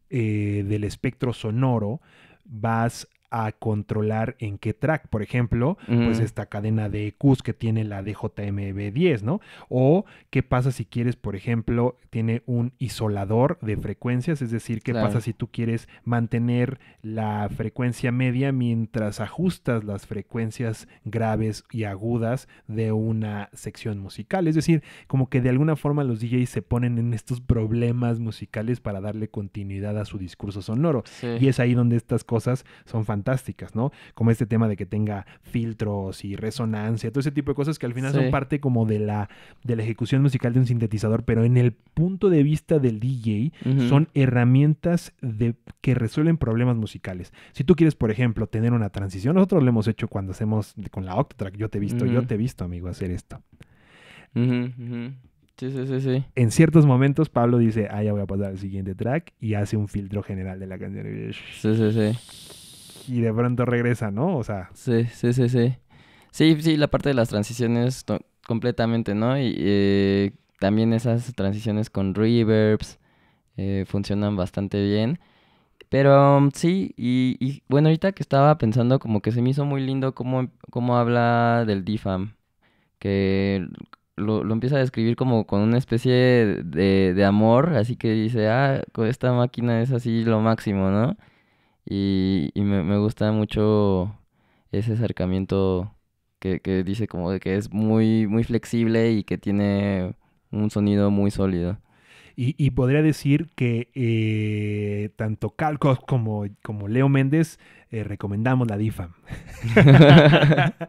Speaker 1: eh, del espectro sonoro vas a controlar en qué track, por ejemplo, pues esta cadena de EQs que tiene la DJMB10, ¿no? O qué pasa si quieres, por ejemplo, tiene un isolador de frecuencias, es decir, qué pasa si tú quieres mantener la frecuencia media mientras ajustas las frecuencias graves y agudas de una sección musical, es decir, como que de alguna forma los DJs se ponen en estos problemas musicales para darle continuidad a su discurso sonoro. Y es ahí donde estas cosas son fantásticas fantásticas, ¿no? Como este tema de que tenga filtros y resonancia, todo ese tipo de cosas que al final son parte como de la, de la ejecución musical de un sintetizador, pero en el punto de vista del DJ son herramientas de, que resuelven problemas musicales. Si tú quieres, por ejemplo, tener una transición, nosotros lo hemos hecho cuando hacemos con la Octatrack, yo te he visto, yo te he visto, amigo, hacer esto.
Speaker 2: Sí, sí, sí, En
Speaker 1: ciertos momentos Pablo dice, ah, ya voy a pasar al siguiente track y hace un filtro general de la canción.
Speaker 2: Sí, sí, sí
Speaker 1: y de pronto regresa, ¿no? O sea.
Speaker 2: Sí, sí, sí, sí. Sí, sí, la parte de las transiciones completamente, ¿no? Y eh, también esas transiciones con reverbs eh, funcionan bastante bien. Pero um, sí, y, bueno, ahorita que estaba pensando, como que se me hizo muy lindo cómo, cómo habla del difam que lo, lo, empieza a describir como con una especie de, de amor, así que dice, ah, esta máquina es así lo máximo, ¿no? Y, me, gusta mucho ese acercamiento que, dice como de que es muy, muy flexible y que tiene un sonido muy sólido.
Speaker 1: Y, podría decir que eh, tanto Calcos como, como Leo Méndez eh, recomendamos la DIFAM.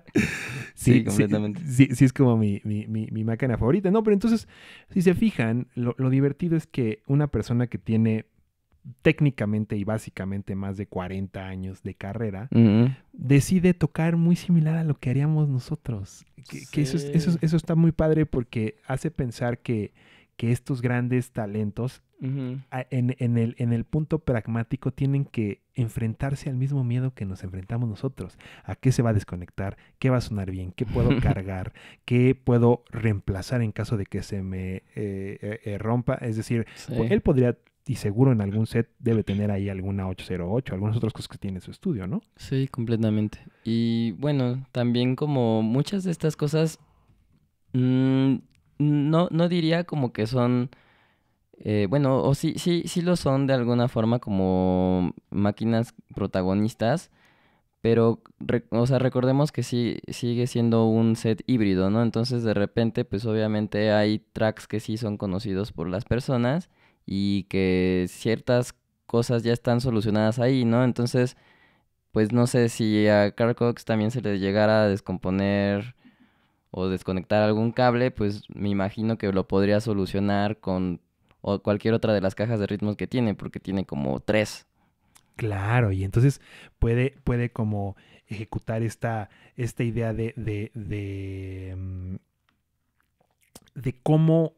Speaker 1: sí, completamente. Sí, es como mi, máquina favorita. No, pero entonces, si se fijan, lo divertido es que una persona que tiene técnicamente y básicamente más de 40 años de carrera, decide tocar muy similar a lo que haríamos nosotros. Que, eso, eso, está muy padre porque hace pensar que, estos grandes talentos en, el, punto pragmático tienen que enfrentarse al mismo miedo que nos enfrentamos nosotros. ¿A qué se va a desconectar? ¿Qué va a sonar bien? ¿Qué puedo cargar? ¿Qué puedo reemplazar en caso de que se me eh, eh, eh, rompa? Es decir, él podría y seguro en algún set debe tener ahí alguna 808, algunas otras cosas que tiene su estudio, ¿no?
Speaker 2: Sí, completamente. Y bueno, también como muchas de estas cosas, mm, no, no diría como que son, eh, bueno, o sí, sí, sí lo son de alguna forma como máquinas protagonistas, pero, o sea, recordemos que sí, sigue siendo un set híbrido, ¿no? Entonces de repente, pues obviamente hay tracks que sí son conocidos por las personas y que ciertas cosas ya están solucionadas ahí, ¿no? Entonces, pues no sé si a Carl Cox también se le llegara a descomponer o desconectar algún cable, pues me imagino que lo podría solucionar con o cualquier otra de las cajas de ritmos que tiene, porque tiene como tres.
Speaker 1: Claro, y entonces puede, puede como ejecutar esta, esta idea de, de, de, mm, de cómo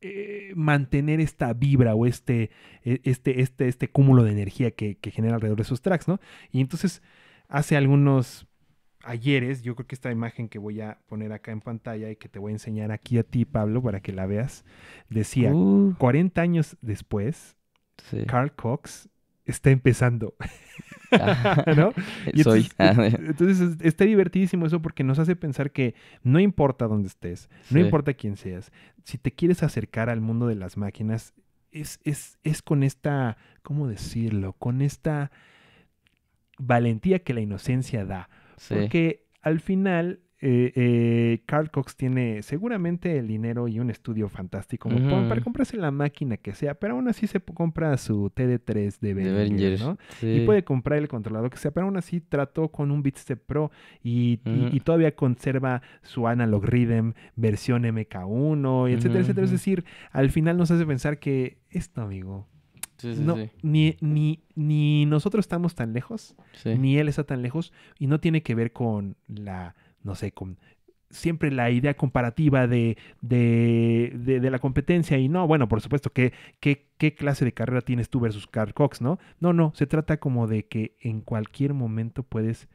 Speaker 1: eh, mantener esta vibra o este, e, este, este, este cúmulo de energía que, genera alrededor de sus tracks, ¿no? Y entonces hace algunos ayeres, yo creo que esta imagen que voy a poner acá en pantalla y que te voy a enseñar aquí a ti, Pablo, para que la veas, decía, 40 uh. años después, Carl Cox está empezando. ¿No? entonces, ah, está divertidísimo eso porque nos hace pensar que no importa dónde estés, no importa quién seas, si te quieres acercar al mundo de las máquinas, es, con esta, ¿cómo decirlo? Con esta valentía que la inocencia da. Porque al final eh, eh, Carl Cox tiene seguramente el dinero y un estudio fantástico para comprarse la máquina que sea, pero aún así se compra su TD3 de ¿no? Y puede comprar el controlador que sea, pero aún así trató con un Bitstep Pro y, todavía conserva su Analog Rhythm versión MK1, y etcétera, etcétera. Es decir, al final nos hace pensar que esto, amigo, no, ni, ni, nosotros estamos tan lejos, ni él está tan lejos, y no tiene que ver con la no sé, con siempre la idea comparativa de, de, de, la competencia y no, bueno, por supuesto, ¿qué, qué, clase de carrera tienes tú versus Carl Cox, ¿no? No, no, se trata como de que en cualquier momento puedes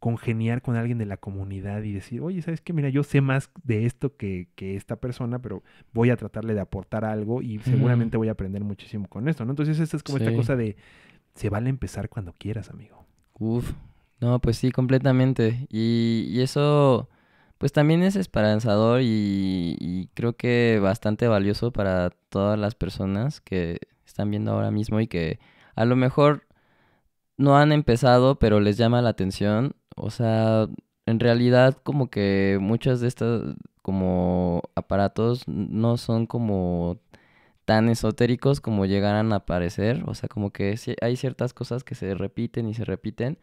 Speaker 1: congeniar con alguien de la comunidad y decir, oye, ¿sabes qué? Mira, yo sé más de esto que, esta persona, pero voy a tratarle de aportar algo y seguramente voy a aprender muchísimo con esto, ¿no? Entonces, esta es como esta cosa de, se vale empezar cuando quieras, amigo.
Speaker 2: No, pues sí, completamente. Y, y eso, pues también es esperanzador y, creo que bastante valioso para todas las personas que están viendo ahora mismo y que a lo mejor no han empezado, pero les llama la atención. O sea, en realidad como que muchas de estas como aparatos no son como tan esotéricos como llegaran a parecer. O sea, como que hay ciertas cosas que se repiten y se repiten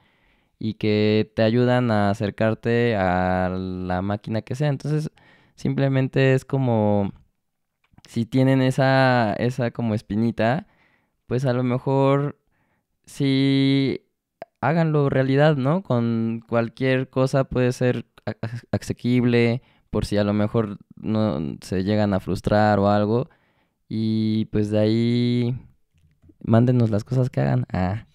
Speaker 2: y que te ayudan a acercarte a la máquina que sea. Entonces, simplemente es como si tienen esa esa como espinita, pues a lo mejor sí háganlo realidad, ¿no? Con cualquier cosa puede ser asequible por si a lo mejor no se llegan a frustrar o algo y pues de ahí mándenos las cosas que hagan. Ah.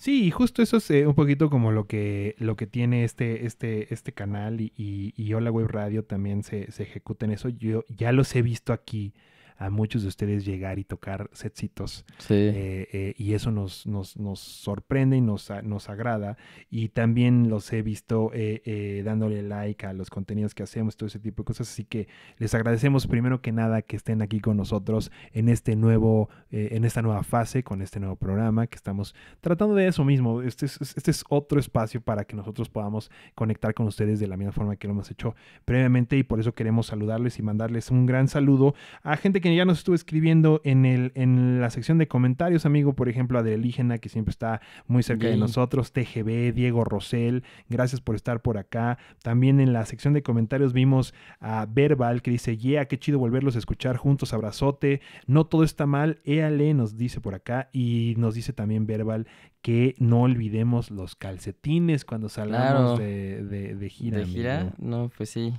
Speaker 1: Sí, justo eso es eh, un poquito como lo que, lo que tiene este, este, este canal y, y, y Hola Web Radio también se, se ejecuta en eso. Yo ya los he visto aquí a muchos de ustedes llegar y tocar setcitos. Eh, eh, y eso nos, nos, sorprende y nos, nos agrada. Y también los he visto eh, dándole like a los contenidos que hacemos, todo ese tipo de cosas. Así que les agradecemos primero que nada que estén aquí con nosotros en este nuevo, en esta nueva fase, con este nuevo programa que estamos tratando de eso mismo. Este es, este es otro espacio para que nosotros podamos conectar con ustedes de la misma forma que lo hemos hecho previamente y por eso queremos saludarles y mandarles un gran saludo a gente que ya nos estuvo escribiendo en, el, en la sección de comentarios, amigo, por ejemplo, Adelígena, que siempre está muy cerca de nosotros, TGB, Diego Rosell, gracias por estar por acá. También en la sección de comentarios vimos a Verbal, que dice, yeah, qué chido volverlos a escuchar juntos, abrazote, no todo está mal, éale, nos dice por acá, y nos dice también Verbal que no olvidemos los calcetines cuando salgamos
Speaker 2: de, de, gira. De gira, no, pues sí.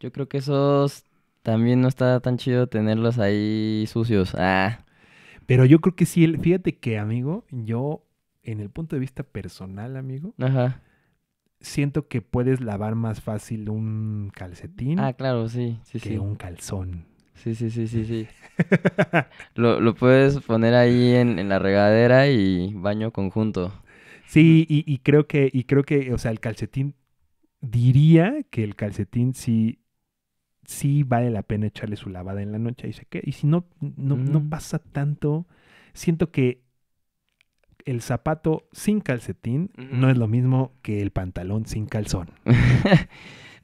Speaker 2: Yo creo que esos también no está tan chido tenerlos ahí sucios. Ah. Pero yo creo que sí,
Speaker 1: fíjate que, amigo, yo, en el punto de vista personal, amigo, Ajá. siento que puedes lavar más fácil un calcetín ah, claro, sí, sí, que un calzón. Sí, sí, sí, sí, sí.
Speaker 2: lo, puedes poner ahí en, la regadera y baño conjunto.
Speaker 1: Sí, y, y creo que, y creo que, o sea, el calcetín, diría que el calcetín sí sí vale la pena echarle su lavada en la noche. Y, se y si no, no, no mm. pasa tanto, siento que el zapato sin calcetín no es lo mismo que el pantalón sin calzón.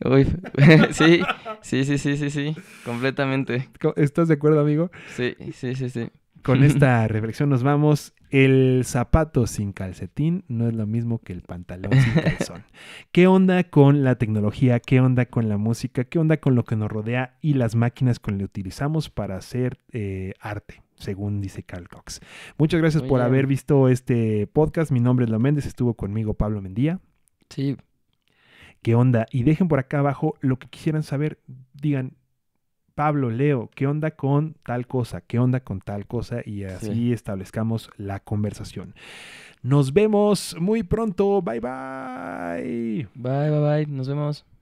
Speaker 1: Uy, sí,
Speaker 2: sí, sí, sí, sí, sí, completamente. ¿Estás de acuerdo, amigo? Sí, sí, sí, sí con esta
Speaker 1: reflexión nos vamos. El zapato sin calcetín no es lo mismo que el pantalón sin calzón. ¿Qué onda con la tecnología? ¿Qué onda con la música? ¿Qué onda con lo que nos rodea y las máquinas con las que utilizamos para hacer eh, arte? según dice Carl Cox. Muchas gracias por haber visto este podcast. Mi nombre es Lo Méndez, estuvo conmigo Pablo Mendía. Sí. ¿Qué onda? Y dejen por acá abajo lo que quisieran saber. Digan, Pablo, Leo, ¿qué onda con tal cosa? ¿Qué onda con tal cosa? Y así establezcamos la conversación. Nos vemos muy pronto. Bye bye. Bye bye bye. Nos vemos.